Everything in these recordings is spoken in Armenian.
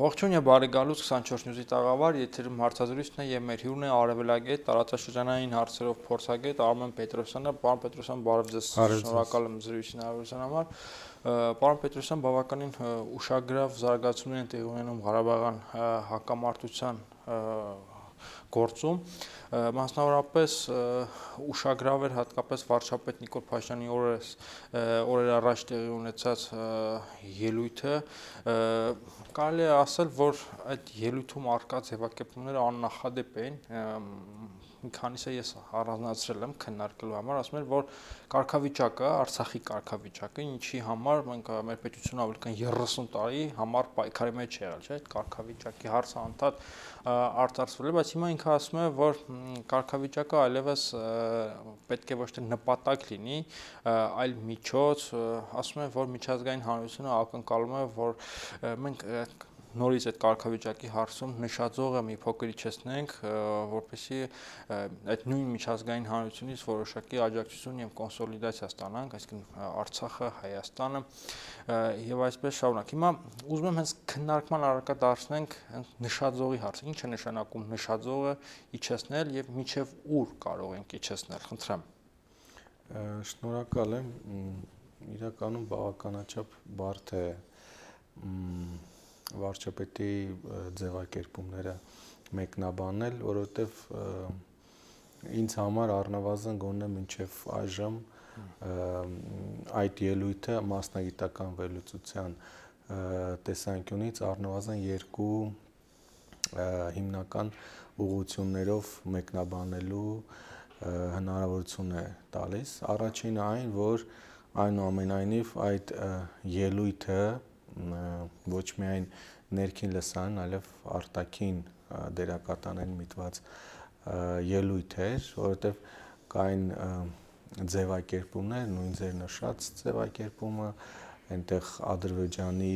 Ողջույն եւ բարեկալուց 24 նյուզի տաղավար, եթերում հարցազրույցն է եւ մեր հյուրն է Արևելագետ տարածաշրջանային հարցերով փորձագետ Արմեն Պետրոսյանը։ Պարոն Պետրոսյան, բարև ձեզ։ Շնորհակալ եմ զրույցին հնարավորության համար։ Պարոն Պետրոսյան, բավականին ուշագրավ զարգացումներ են տեղ ունենում Ղարաբաղյան հակամարտության գործում մասնավորապես ուշագրավ էր հատկապես վարչապետ Նիկոլ Փաշյանի օրեր օրեր առաջ տեղի ունեցած ելույթը Կարելի է ասել, որ այդ ելույթում արկած ձևակերպումները աննախադեպ են մի քանիսը ես առանձնացրել եմ քննարկելու համար, ասում եմ, որ կարգավիճակը, Արցախի կարգավիճակը, ինչի համար մենք մեր պետությունը ավելի քան 30 տարի համար պայքարի մեջ է եղել, չէ՞, այդ կարգավիճակի հարցը անդադ արտարծվել է, բայց հիմա ինքը ասում է, որ կարգավիճակը այլևս պետք է ոչ թե նպատակ լինի, այլ միջոց, ասում է, որ միջազգային հանրությունը ակնկալում է, որ մենք նորից այդ կարգավիճակի հարցում նշաձողը մի փոքր իջեցնենք, որպեսզի այդ նույն միջազգային հանրությունից որոշակի աջակցություն եւ կոնսոլիդացիա ստանանք, այսինքն Արցախը, Հայաստանը եւ այսպես շարունակ։ Հիմա ուզում եմ հենց քննարկման առարկա դարձնենք նշաձողի հարցը։ Ինչ է նշանակում նշաձողը իջեցնել եւ միջև ուր կարող ենք իջեցնել, խնդրեմ։ Շնորհակալ եմ իրականում բավականաչափ բարդ է վարչապետի ձևակերպումները մեկնաբանել, որովհետև ինձ համար առնվազն գոնե մինչև այժմ այդ ելույթը մասնագիտական վերլուծության տեսանկյունից առնվազն երկու հիմնական ուղություններով մեկնաբանելու հնարավորություն է տալիս։ Առաջինը այն, որ այնուամենայնիվ այդ ելույթը այն ոչ միայն ներքին լսարան, այլև արտաքին դերակատարներին միտված ելույթ էր, որովհետև կային ձևակերպումներ, նույն ձեր նշած ձևակերպումը, այնտեղ Ադրբեջանի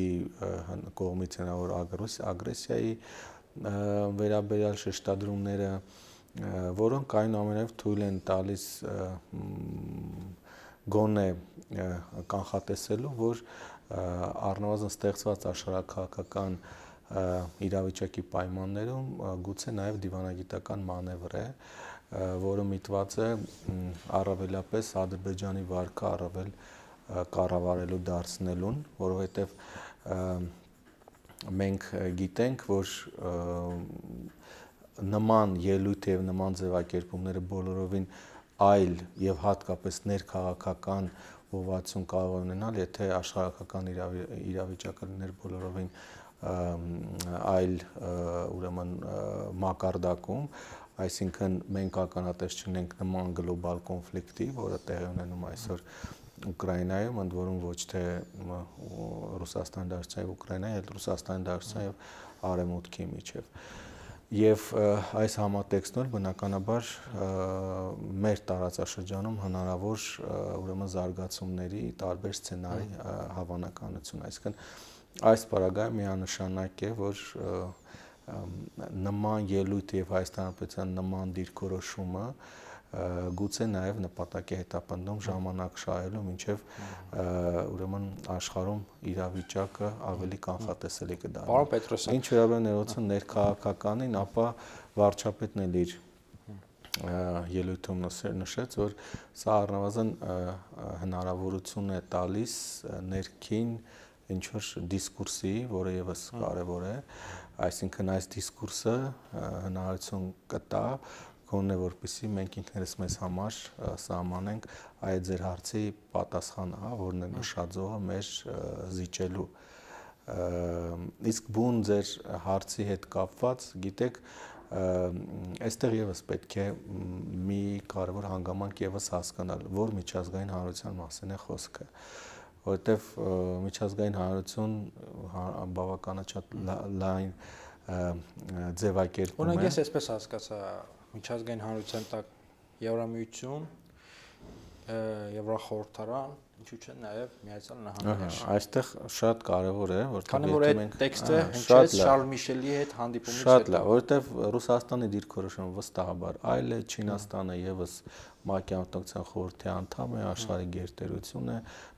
կողմից հնարավոր ագրեսիայի վերաբերյալ շեշտադրումները, որոնք այնուամենայնիվ թույլ են տալիս գոնե կանխատեսելու, որ և, առնվազն ստեղծված աշխարհակահաղական իրավիճակի պայմաններում գուցե նաև դիվանագիտական մանևր է, որը միտված է առավելապես Ադրբեջանի վարկը առավել կառավարելու դարձնելուն, որովհետև մենք գիտենք, որ նման ելույթ եւ նման ձևակերպումները բոլորովին այլ եւ հատկապես ներքաղաքական ուղղվածություն կարող ունենալ, եթե աշխարհական իրավիճակը լիներ բոլորովին այլ ուրեմն մակարդակում, այսինքն մենք ականատես չունենք նման գլոբալ կոնֆլիկտի, որը տեղի ունենում այսօր Ուկրաինայում, ընդ որում ոչ թե Ռուսաստանի դարձան եւ Ուկրաինայի, այլ Ռուսաստանի դարձան եւ Արեմուտքի միջև։ Ա Եվ այս համատեքստն էլ բնականաբար մեր տարածաշրջանում հնարավոր ուրեմն զարգացումների տարբեր սցենարի հավանականություն, այսինքն այս պարագայում միանշանակ է, որ նման ելույթ եւ Հայաստան Հանրապետության նման դիրքորոշումը գուցե նաև նպատակի հետապնդում ժամանակ շահելու մինչև ուրեմն աշխարհում իրավիճակը ավելի կանխատեսելի կդառնա։ Պարոն Պետրոսյան, ինչ վերաբերում ներոցը ներքաղաքականին, ապա վարչապետն էլ իր ելույթում նշեց, որ սա առնվազն հնարավորություն է տալիս ներքին ինչ որ դիսկուրսի, որը եւս կարեւոր է, այսինքն այս դիսկուրսը հնարավորություն կտա գոնե որպեսի մենք ինքներս մեզ համար սահմանենք այդ ձեր հարցի պատասխանը, հա, որն է նշաձողը մեր զիջելու։ Իսկ բուն ձեր հարցի հետ կապված, գիտեք, այստեղ եւս պետք է մի կարևոր հանգամանք եւս հասկանալ, որ միջազգային հանրության մասին է խոսքը որովհետև միջազգային հանրություն հա, բավականաչափ լայն ձևակերպում է։ Օրինակ ես այսպես հասկացա, միջազգային հանրության տակ Եվրամիություն, Եվրախորհրդարան, ինչու՞ չէ նաև Միացյալ Նահանգներ։ Այստեղ շատ կարևոր է, որտեղ որ այդ տեքստը հնչեց Շարլ Միշելի հետ հանդիպումից հետո։ Շատ լավ, որովհետև Ռուսաստանի դիրքորոշումը վստահաբար այլ է, Չինաստանը եւս ՄԱԿ-ի անդամության խորհրդի անդամ է, աշխարհի գերտերություն է,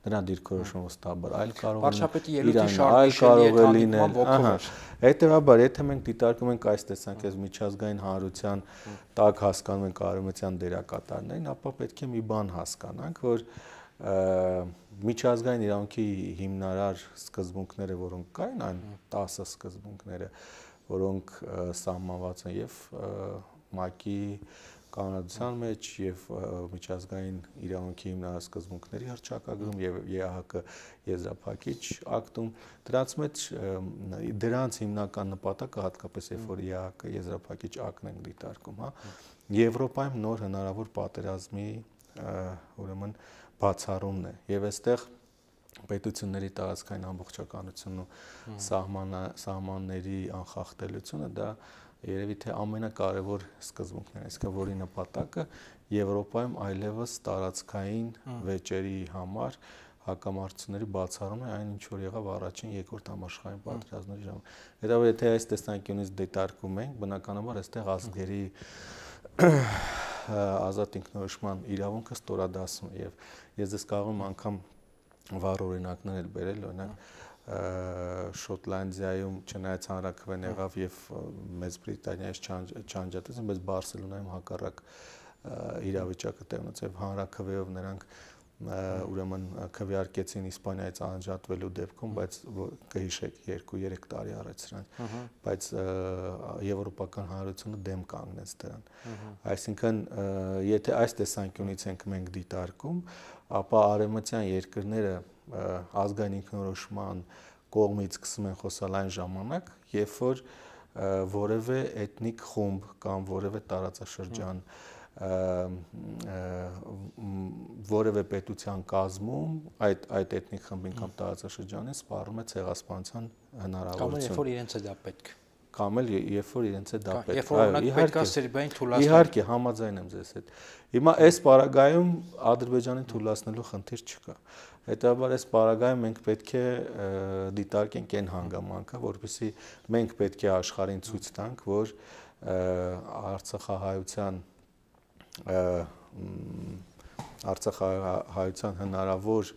նրա դիրքորոշումը վստահաբար այլ կարող է։ Վարչապետի ելույթի Շարլ Միշելի հետ հանդիպումը ողքով էր։ Հետևաբար, եթե մենք դիտարկում ենք այս տեսանք այս միջազգային հանրության տակ հասկանում ենք արևմտյան դերակատարներին, ապա պետք է մի բան հասկանանք, որ միջազգային իրանքի հիմնարար սկզբունքները, որոնք կային, այն 10 սկզբունքները, որոնք սահմանված են եւ ՄԱԿ-ի կանոնության մեջ եւ միջազգային իրանքի հիմնարար սկզբունքների հռչակագրում եւ ԵԱՀԿ եզրափակիչ ակտում դրանց մեջ դրանց հիմնական նպատակը հատկապես երբ որ ԵԱՀԿ եզրափակիչ ակտն են դիտարկում, հա, Եվրոպայում նոր հնարավոր պատերազմի ուրեմն բացառումն է եւ այստեղ պետությունների տարածքային ամբողջականությունն ու սահմանը սահմանների անխախտելիությունը դա երևի թե ամենակարևոր սկզբունքն է, իսկ որի նպատակը Եվրոպայում այլևս տարածքային վեճերի համար հակամարտությունների բացառումը այն ինչ որ եղավ առաջին երկրորդ համաշխարհային պատերազմների ժամանակ։ Հետո եթե այս տեսանկյունից դիտարկում ենք, բնականաբար այստեղ ազգերի ազատ ինքնորոշման իրավունքը ստորադասում է եւ ես դες կարող եմ անգամ վառ օրինակներ էլ բերել, օրինակ Շոտլանդիայում չնայած հանրակրվեն եղավ եւ Մեծ Բրիտանիայից չանջատեցին, բայց Բարսելոնայում հակառակ իրավիճակը տեղնաց եւ հանրակրվեով նրանք ուրեմն քվեարկեցին Իսպանիայից անջատվելու դեպքում, բայց կհիշեք 2-3 տարի առաջ սրան, բայց եվրոպական հանրությունը դեմ կանգնեց դրան։ Այսինքն, եթե այս տեսանկյունից ենք մենք դիտարկում, ապա արևմտյան երկրները ազգային ինքնորոշման կողմից սկսում են խոսալ այն ժամանակ, երբ որ որևէ էթնիկ խումբ կամ որևէ տարածաշրջան Հա որևէ պետության կազմում այդ այդ էթնիկ խմբին կամ տարածաշրջանին սպառում է ցեղասպանության հնարավորություն։ Կամ երբ որ իրենց է դա պետք։ Կամ էլ երբ որ իրենց է դա պետք։ Երբ որ օրինակ պետք է Սերբիային թուլացնել։ Իհարկե, համաձայն եմ ձեզ հետ։ Հիմա այս պարագայում Ադրբեջանին թուլացնելու խնդիր չկա։ Հետևաբար այս պարագայում մենք պետք է դիտարկենք այն հանգամանքը, որովհետեւ մենք պետք է աշխարհին ցույց տանք, որ Արցախահայության Արցախահայության հնարավոր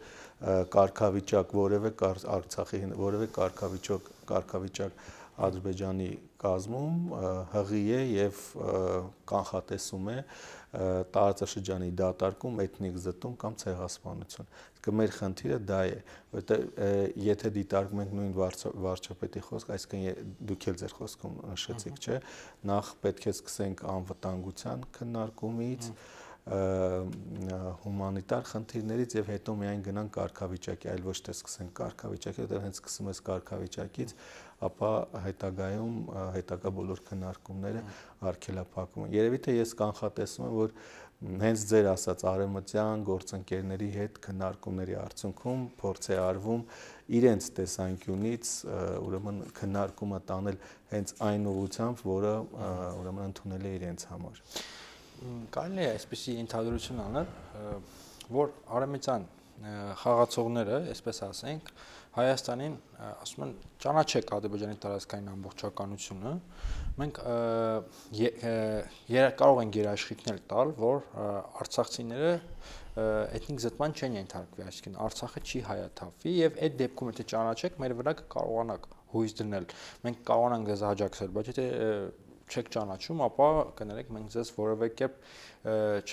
կարգավիճակ որևէ Արցախի որևէ կարգավիճակ կարգավիճակ Ադրբեջանի կազմում հղի է եւ կանխատեսում է և, տարածաշրջանի դատարկում, էթնիկ զտում կամ ցեղասպանություն։ Իսկ մեր խնդիրը դա է, որովհետեւ եթե դիտարկում ենք նույն վարչապետի խոսքը, այսինքն դուք էլ ձեր խոսքում նշեցիք, չէ՞, նախ պետք է սկսենք անվտանգության քննարկումից, հումանիտար խնդիրներից եւ հետո միայն գնանք կարգավիճակի, այլ ոչ թե սկսենք կարգավիճակի, որտեղ հենց սկսում ես կարգավիճակից, mm -hmm ապա հետագայում հետագա բոլոր քննարկումները արգելափակում են։ Երևի թե ես կանխատեսում եմ, որ հենց ձեր ասած արևմտյան գործընկերների հետ քննարկումների արդյունքում փորձ է արվում իրենց տեսանկյունից ուրեմն քննարկումը տանել հենց այն ուղությամբ, որը ուրեմն ընդունել է իրենց համար։ Կարելի է այսպեսի ընդհանրություն անել, որ արևմտյան խաղացողները, այսպես ասենք, Հայաստանին ասում են ճանաչեք Ադրբեջանի տարածքային ամբողջականությունը։ Մենք կարող ենք երաշխիքներ տալ, որ արցախցիները էթնիկ զտման չեն ենթարկվի, այսինքն Արցախը չի հայաթափվի եւ այդ դեպքում եթե ճանաչեք, մեր վրա կկարողանանք հույս դնել։ Մենք կարողանանք դեզ աջակցել, բայց եթե չեք ճանաչում, ապա կներեք մենք ձեզ որևէ կերպ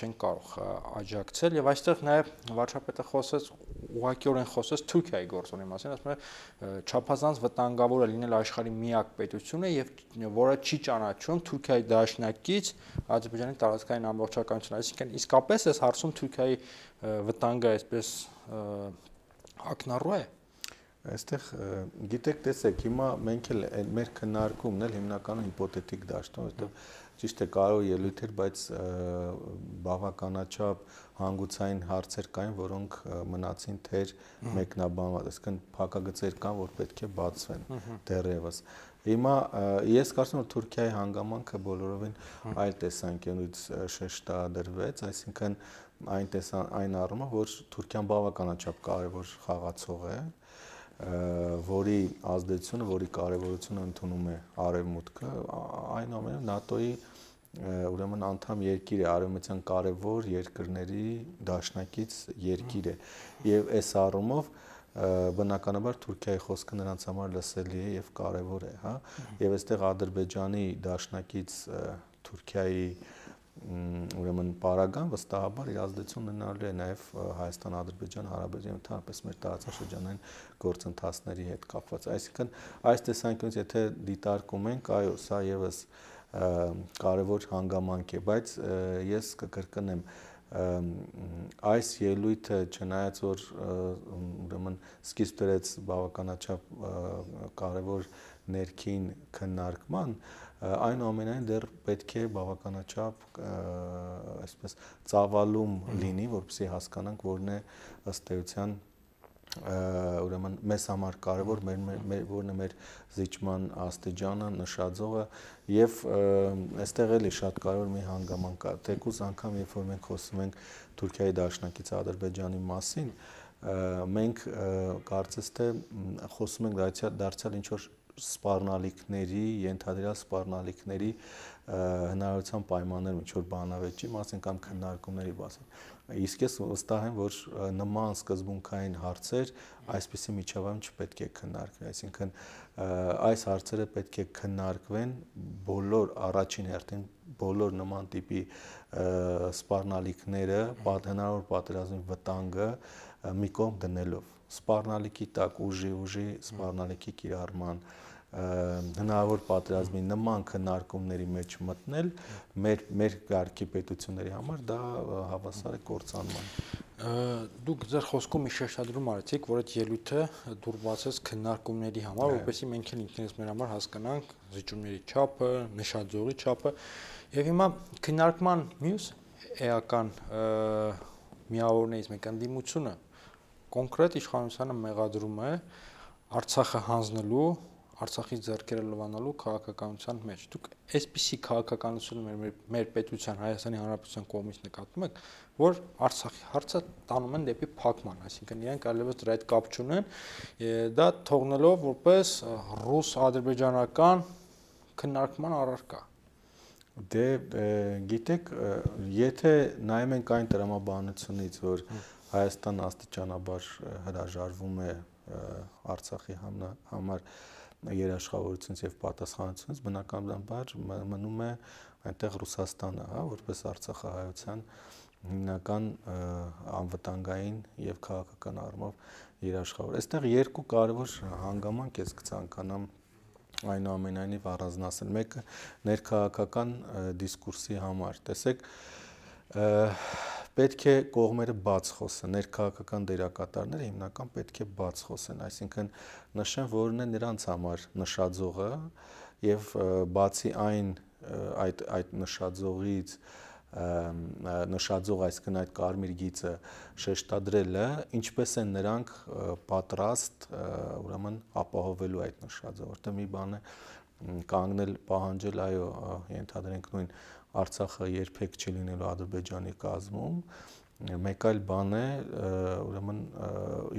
չենք կարող աջակցել եւ այստեղ նաեւ վարչապետը խոսեց ուղղակիորեն խոսեց Թուրքիայի գործոնի մասին, ասում է չափազանց վտանգավոր է լինել աշխարհի միակ պետությունը եւ որը չի ճանաչում Թուրքիայի դաշնակից Ադրբեջանի տարածքային ամբողջականությունը, այսինքն իսկապես այս հարցում Թուրքիայի վտանգը այսպես ակնառու է։ Ա, Այստեղ գիտեք, տեսեք, հիմա մենք էլ մեր քննարկումն էլ հիմնականում հիպոթետիկ դաշտում, որովհետև ճիշտ է կարող ելույթեր, բայց բավականաչափ հանգուցային հարցեր կային, որոնք մնացին թեր մեկնաբանված, այսինքն փակագծեր կան, որ պետք է բացվեն դեռևս։ Հիմա ես կարծում եմ Թուրքիայի հանգամանքը բոլորովին այլ տեսանկյունից շեշտադրվեց, այսինքն այն տեսան այն առումը, որ Թուրքիան բավականաչափ կարևոր խաղացող է որի ազդեցությունը, որի կարևորությունը ընդունում է արևմուտքը, այն ամենը ՆԱՏՕ-ի ուրեմն անդամ երկիր է, արևմտյան կարևոր երկրների դաշնակից երկիր է։ Եվ այս առումով բնականաբար Թուրքիայի խոսքը նրանց համար լսելի է եւ կարեւոր է, հա։ Եվ այստեղ Ադրբեջանի դաշնակից Թուրքիայի և ուրեմն պարագան վստահաբար իր ազդեցություն ունենալու է նաև Հայաստան-Ադրբեջան հարաբերության ընդհանրապես մեր տարածաշրջանային գործընթացների հետ կապված։ Այսինքն այս տեսանկյունից եթե դիտարկում ենք, այո, սա եւս կարևոր հանգամանք է, բայց ես կկրկնեմ այս ելույթը չնայած որ ուրեմն սկիզբ դրեց բավականաչափ կարևոր ներքին քննարկման, այնուամենայնիվ դեռ պետք է բավականաչափ այսպես ծավալում լինի, որպեսզի հասկանանք, որն է ըստ էության ուրեմն մեզ համար կարևոր մեր, մեր որն է մեր զիջման աստիճանը նշաձողը եւ այստեղ էլի շատ կարևոր մի հանգաման կա թեկուզ անգամ երբ որ մենք խոսում ենք Թուրքիայի դաշնակից Ադրբեջանի մասին մենք կարծես թե խոսում ենք դարձյալ դարձյալ ինչ որ սպառնալիքների, ենթադրյալ սպառնալիքների հնարավորության պայմաններ ինչ որ բանավեճի մասին կամ քննարկումների մասին։ Իսկ ես վստահ եմ, որ նման սկզբունքային հարցեր այսպիսի միջավայրում չպետք է քննարկվեն, այսինքն այս հարցերը պետք է քննարկվեն բոլոր առաջին հերթին բոլոր նման տիպի սպառնալիքները, հնարավոր պատերազմի վտանգը մի կողմ դնելով սպառնալիքի տակ ուժի, ուժի սպառնալիքի կիրառման հնարավոր պատերազմի նման քննարկումների մեջ մտնել մեր մեր ղարքի պետությունների համար դա հավասար է կորցանման դուք ձեր խոսքում մի շեշտադրում արեցիք, որ այդ ելույթը դուրբացեց քննարկումների համար, որովհետեւ մենք էլ ինքներս մեր համար հասկանանք զիջումների չափը, նշաձողի չափը։ Եվ հիմա քննարկման մյուս էական միավորներից մեկը ընդդիմությունը կոնկրետ իշխանությանը մեղադրում է Արցախը հանձնելու Արցախից ձեռքերը լվանալու քաղաքականության մեջ։ Դուք այսպիսի քաղաքականություն մեր, մեր մեր պետության Հայաստանի Հանրապետության կողմից նկատում եք, որ Արցախի հարցը տանում են դեպի փակման, այսինքն իրենք այլևս դրա հետ կապ չունեն, դա թողնելով որպես ռուս-ադրբեջանական քննարկման առարկա։ Դե գիտեք, եթե նայում ենք այն տրամաբանությունից, որ Ա Հայաստան աստիճանաբար հրաժարվում է Արցախի համար երաշխավորությունից եւ պատասխանությունից բնականաբար մնում է այնտեղ Ռուսաստանը, հա, որպես Արցախահայության հիմնական անվտանգային եւ քաղաքական առումով երաշխավոր։ Այստեղ երկու կարևոր հանգամանք ես կցանկանամ այնուամենայնիվ առանձնացնել։ Մեկը ներքաղաքական դիսկուրսի համար։ Տեսեք, պետք է կողմերը բաց խոսեն, ներքաղաքական դերակատարները հիմնական պետք է բաց խոսեն, այսինքն նշեն, որն է նրանց համար նշաձողը եւ բացի այն այդ այդ նշաձողից նշաձող այսքան այդ կարմիր գիծը շեշտադրելը ինչպես են նրանք պատրաստ ուրեմն ապահովելու այդ նշաձողը որտեղ մի բան է կանգնել պահանջել այո ենթադրենք նույն Արցախը երբեք չի լինելու Ադրբեջանի կազմում, մեկ այլ բան է, ուրեմն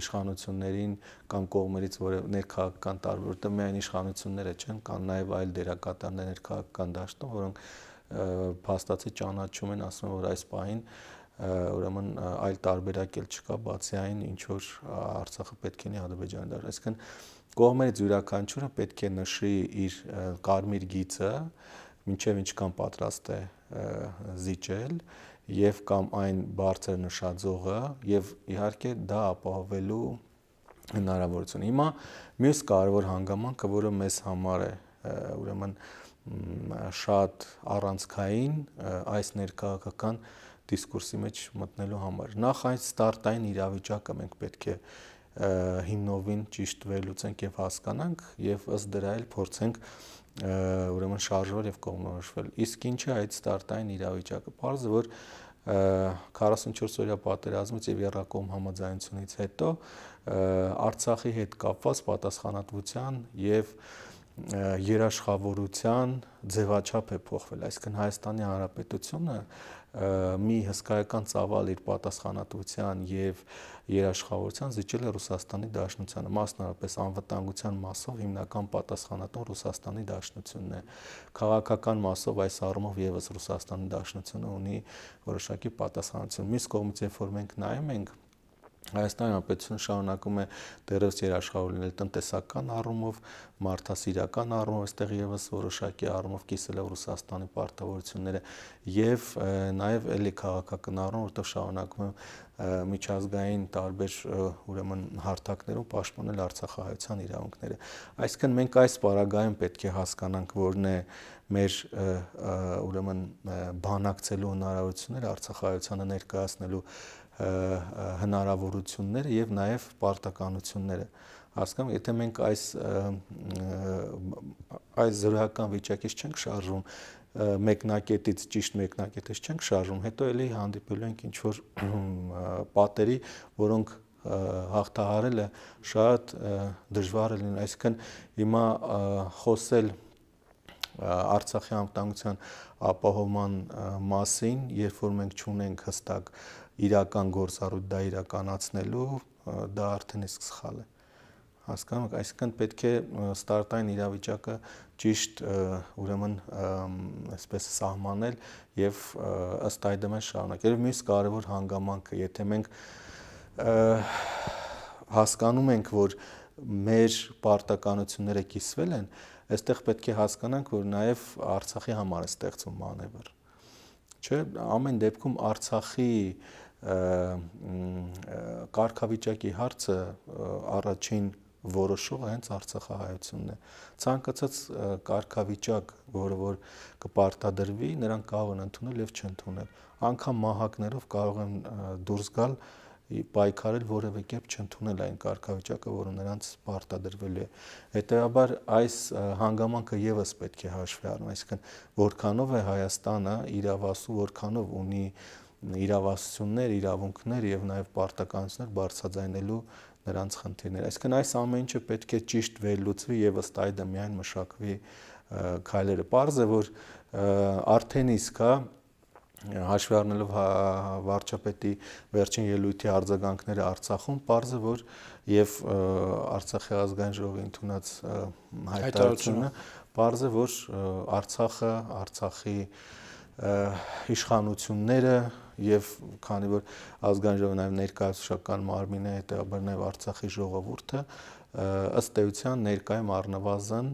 իշխանություններին կամ կողմերից որը ներքաղաքական տարբեր, որտեղ միայն իշխանությունները չեն, կան նաև այլ դերակատարներ ներքաղաքական դաշտում, որոնք փաստացի ճանաչում են, ասում են, որ այս պահին ուրեմն այլ տարբերակել չկա բացի այն, ինչ որ Արցախը պետք է լինի Ադրբեջանի դաշտ։ Այսինքն կողմերից յուրաքանչյուրը պետք է նշի իր կարմիր գիծը, մինչև ինչքան պատրաստ է զիջել եւ կամ այն բարձր նշաձողը եւ իհարկե դա ապահովելու հնարավորություն։ Հիմա մյուս կարևոր հանգամանքը, որը մեզ համար է ուրեմն շատ առանցքային այս ներքաղաքական դիսկուրսի մեջ մտնելու համար։ Նախ այս ստարտային իրավիճակը մենք պետք է հիմնովին ճիշտ վերլուծենք եւ հասկանանք եւ ըստ դրա էլ փորձենք ուրեմն շարժվել եւ կողմնորոշվել։ Իսկ ինչ է այդ ստարտային իրավիճակը։ Պարզ է որ 44 օրյա պատերազմից եւ Երակոմ համաձայնությունից հետո Արցախի հետ կապված պատասխանատվության եւ երաշխավորության ձևաչափ է փոխվել, այսինքն Հայաստանի Հանրապետությունը մի հսկայական ծավալ իր պատասխանատվության եւ երաշխավորության զիջել է Ռուսաստանի Դաշնությանը, մասնարարպես անվտանգության մասով հիմնական պատասխանատուն Ռուսաստանի Դաշնությունն է։ Քաղաքական մասով այս առումով եւս Ռուսաստանի Դաշնությունը ունի որոշակի պատասխանատվություն։ Մյուս կողմից, երբ որ մենք նայում ենք Հայաստանի Հանրապետությունը շարունակում է դերևս երաշխավոր լինել տնտեսական առումով, մարդասիրական առումով, այստեղ եւս որոշակի առումով կիսելով Ռուսաստանի պարտավորությունները եւ նաեւ էլի քաղաքական առումով, որտեղ շարունակում է միջազգային տարբեր ուրեմն հարթակներում պաշտպանել Արցախահայության իրավունքները։ Այսինքն մենք այս պարագայում պետք է հասկանանք, որն է մեր ուրեմն բանակցելու հնարավորությունները Արցախահայությանը ներկայացնելու հնարավորությունները եւ նաեւ պարտականությունները հասկանում եթե մենք այս այս զրահական վիճակից չենք շարժվում մեկնակետից ճիշտ մեկնակետից չենք շարժվում հետո էլի հանդիպելու ենք ինչ որ պատերի որոնք հաղթահարելը շատ դժվար է լինում այսինքն հիմա խոսել Արցախի անվտանգության ապահովման մասին, երբ որ մենք ճունենք հստակ իրական գործառույթ դա իրականացնելու դա արդեն իսկ սխալ է հասկանում եք այսինքն պետք է ստարտային իրավիճակը ճիշտ ուրեմն այսպես սահմանել եւ ըստ այդ դեմ շարունակել եւ մյուս կարևոր հանգամանքը եթե մենք հասկանում ենք որ մեր պարտականությունները կիսվել են այստեղ պետք է հասկանանք որ նաեւ Արցախի համար է ստեղծվում մանևր չէ ամեն դեպքում Արցախի կարգավիճակի հարցը առաջին որոշողը հենց Արցախահայությունն է։ Ցանկացած կարգավիճակ, որը որ կպարտադրվի, նրանք կարող են ընդունել եւ չընդունել։ Անկամ մահակներով կարող են դուրս գալ պայքարել որևէ կերպ չընդունել այն կարգավիճակը, որը նրանց պարտադրվել է։ Հետևաբար այս հանգամանքը եւս պետք է հաշվի առնել, այսինքն որքանով է Հայաստանը իրավասու, որքանով ունի և, իրավասություններ, իրավունքներ եւ նաեւ պարտականություններ բարձրաձայնելու նրանց խնդիրներ։ Այսինքն այս ամեն ինչը պետք է ճիշտ վերլուծվի եւ ըստ այդը միայն մշակվի քայլերը։ Պարզ է, որ արդեն իսկ հա հաշվի առնելով հա, վարչապետի վերջին ելույթի արձագանքները Արցախում, պարզ է, որ եւ Արցախի ազգային ժողովի ընդունած հայտարարությունը, պարզ է, որ Արցախը, Արցախի իշխանությունները, եւ քանի որ ազգային ժողովը նաեւ ներկայացուցչական մարմին է, հետեւաբար նաեւ Արցախի ժողովուրդը ըստ էության ներկայում առնվազն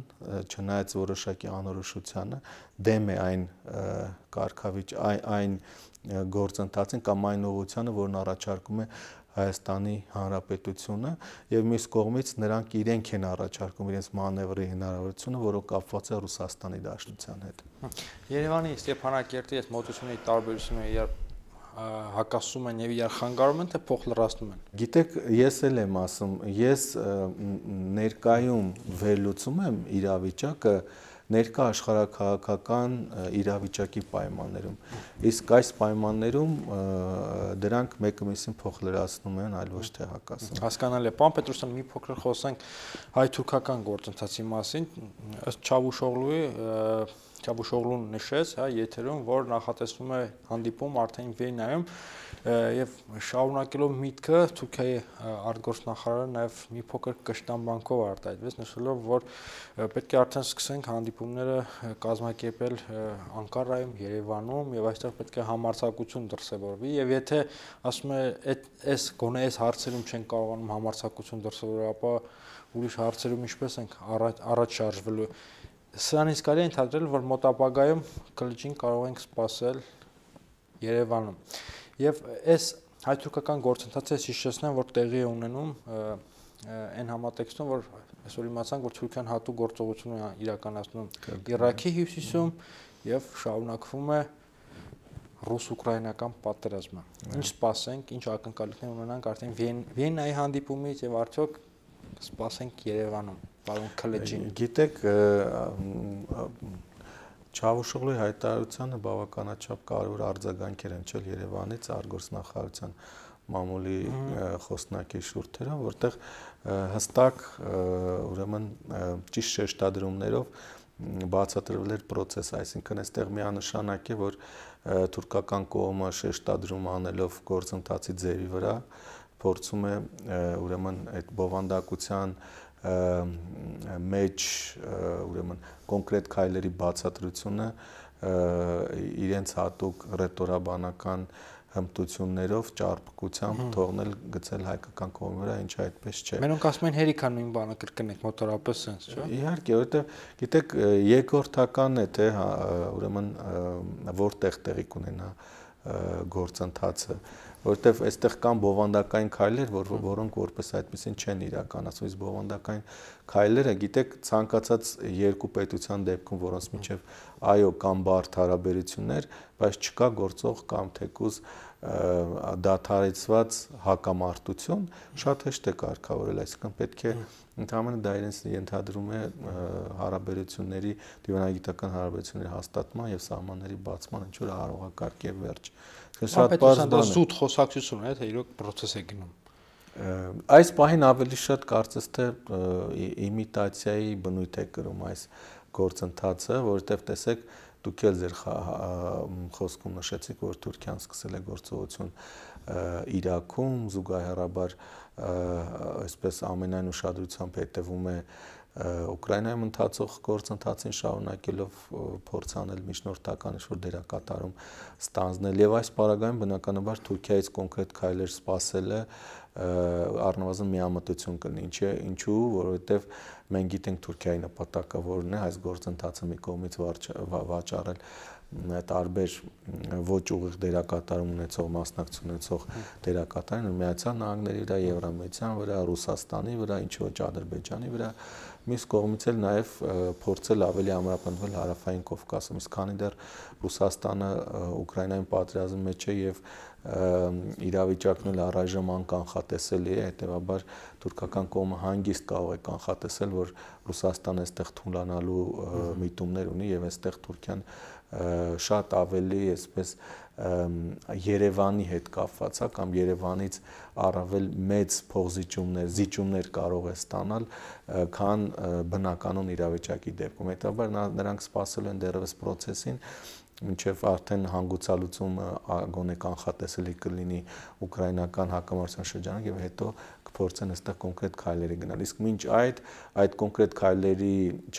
չնայած որոշակի անորոշությանը դեմ է այն կարգավիճ այն, այն գործընթացին կամ այն ուղությանը, որն առաջարկում է Հայաստանի Հանրապետությունը եւ մյուս կողմից նրանք իրենք են առաջարկում իրենց մանևրի հնարավորությունը, որը կապված է Ռուսաստանի դաշնության հետ։ Երևանի Ստեփանակերտի այդ մոտությունների տարբերությունը երբ հակասում են եւ իրար խանգարում են թե փոխլրացնում են։ Գիտեք, ես էլ եմ ասում, ես ներկայում վերլուծում եմ իրավիճակը ներկա աշխարհակահաղական իրավիճակի պայմաններում։ Իսկ այս պայմաններում դրանք մեկը միսին փոխլրացնում են, այլ ոչ թե հակասում։ Հասկանալի է, պարոն Պետրոսյան, մի փոքր խոսենք հայ-թուրքական գործընթացի մասին։ Ըստ Չավուշօղլուի Չաբուշօղլուն նշեց, հա, եթերում, որ նախատեսվում է հանդիպում արդեն Վիեննայում եւ շարունակելով միտքը Թուրքիայի արտգործնախարարը նաեւ մի փոքր կշտամբանքով արտահայտվեց, նշելով, որ պետք է արդեն սկսենք հանդիպումները կազմակերպել Անկարայում, Երևանում եւ այստեղ պետք է համարձակություն դրսեւորվի եւ եթե ասում է այդ այս գոնե այս հարցերում չեն կարողանում համարձակություն դրսեւորել, ապա ուրիշ հարցերում ինչպես ենք առաջ առաջ շարժվելու Սրանից կարելի է ենթադրել, որ մոտ ապագայում կլճին կարող ենք սпасել Երևանում։ Եվ այս հայ-թուրքական գործընթացը հիշեցնեմ, որ տեղի է ունենում այն համատեքստում, որ այսօր իմացանք, որ Թուրքիան հատու գործողություն է իրականացնում Իրաքի հա։ հյուսիսում եւ շարունակվում է ռուս-ուկրաինական պատերազմը։ հա։ Ինչ սպասենք, ինչ ակնկալիքներ ունենանք արդեն Վիեննայի հանդիպումից եւ արդյոք սպասենք Երևանում։ Պարոն Քլեջին։ Գիտեք, Չավուշօղլի հայտարարությունը բավականաչափ կարևոր արձագանքեր են չել Երևանից արգորսնախարարության մամուլի խոսնակի շուրթերով, որտեղ հստակ ուրեմն ճիշտ շեշտադրումներով բացատրվել էր process, այսինքն այստեղ միանշանակ է, որ թուրքական կողմը շեշտադրում անելով գործընթացի ձևի վրա փորձում է ուրեմն այդ բովանդակության մեջ ուրեմն կոնկրետ քայլերի բացատրությունը իրենց հատուկ ռետորաբանական հմտություններով ճարպկությամբ թողնել գցել հայկական կողմի վրա, ինչը այդպես չէ։ Մերոնք ասում են հերիքան նույն բանը կրկնենք մոտորապես sense, չէ՞։ Իհարկե, որովհետև գիտեք, երկրորդական է թե, հա, ուրեմն որտեղ տեղի կունենա գործընթացը որովհետև այստեղ կան բովանդակային քայլեր, որ որոնք որպես այդպեսին չեն իրականացվում, իսկ բովանդակային քայլերը, գիտեք, ցանկացած երկու պետության դեպքում, որոնց միջև այո կամ բարդ հարաբերություններ, բայց չկա գործող կամ թեկուզ թե դաթարեցված հակամարտություն շատ հեշտ է կարգավորել, այսինքն պետք է ընդհանրապես դա իրենց ենթադրում է հարաբերությունների դիվանագիտական հարաբերությունների հաստատման եւ սահմանների բացման ինչ որ արողակարգ եւ վերջ։ Չէ՞ շատ բարձր բան է։ Սուտ խոսակցություն է, թե իրոք process է գնում։ Այս պահին ավելի շատ կարծես թե իմիտացիայի բնույթ է կրում այս գործընթացը, որովհետեւ տեսեք, Դուք էլ ձեր հա- խոսքում նշեցիք, որ Թուրքիան սկսել է գործողություն Իրաքում, զուգահեռաբար այսպես ամենայն ուշադրությամբ հետևում է Ուկրաինայում ընթացող գործընթացին շարունակելով փորձանել միջնորդական ինչ-որ դերակատարում ստանձնել եւ այս պարագայում բնականաբար Թուրքիայից կոնկրետ քայլեր սպասելը առնվազն միամտություն կլինի։ Ինչի ինչու, որովհետև մենք գիտենք Թուրքիայի նպատակը որն է այս գործընթացը մի կողմից վաճառել տարբեր ոչ ուղիղ դերակատարում ունեցող մասնակցություն ունեցող դերակատարին միացյալ նահանգների վրա, Եվրամիության վրա, Ռուսաստանի վրա, ինչ ոչ Ադրբեջանի վրա, մյուս կողմից էլ նաև փորձել ավելի ամրապնդվել հարավային Կովկասում։ Իսկ քանի դեռ Ռուսաստանը Ուկրաինային պատերազմի մեջ է եւ իրավիճակն էլ առայժմ անկանխատեսելի է, հետեւաբար թուրքական կողմը հանգիստ կարող է կանխատեսել, որ Ռուսաստանը այստեղ թուլանալու միտումներ ունի եւ այստեղ Թուրքիան շատ ավելի, այսպես Երևանի հետ կապված է կամ Երևանից առավել մեծ փողզիջումներ, զիջումներ կարող է ստանալ, քան բնականոն իրավիճակի դեպքում։ Հետաբար նրանք սпасելու են դեռևս process-ին մինչև արդեն հանգուցալուծումը գոնե կանխատեսելի կլինի ուկրաինական հակամարտության շրջանում եւ հետո կփորձեն այստեղ կոնկրետ քայլերի գնալ։ Իսկ մինչ այդ այդ կոնկրետ քայլերի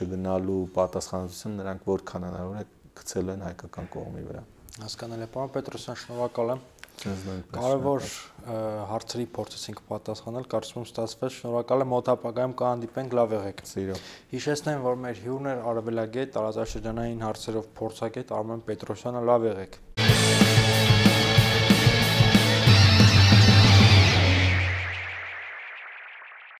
չգնալու պատասխանատվություն նրանք որքան հնարավոր է գցելու են հայկական կողմի վրա։ Հասկանալի է, պարոն Պետրոսյան, շնորհակալ եմ։ Կարևոր հարցերի փորձեցինք պատասխանել, կարծում եմ ստացվեց։ Շնորհակալ եմ օթապակայում կհանդիպենք, լավ եղեք։ Սիրո։ Հիշեցնեմ, որ մեր հյուրն էր Արևելագետ, տարածաշրջանային հարցերով փորձագետ Արմեն Պետրոսյանը, լավ եղեք։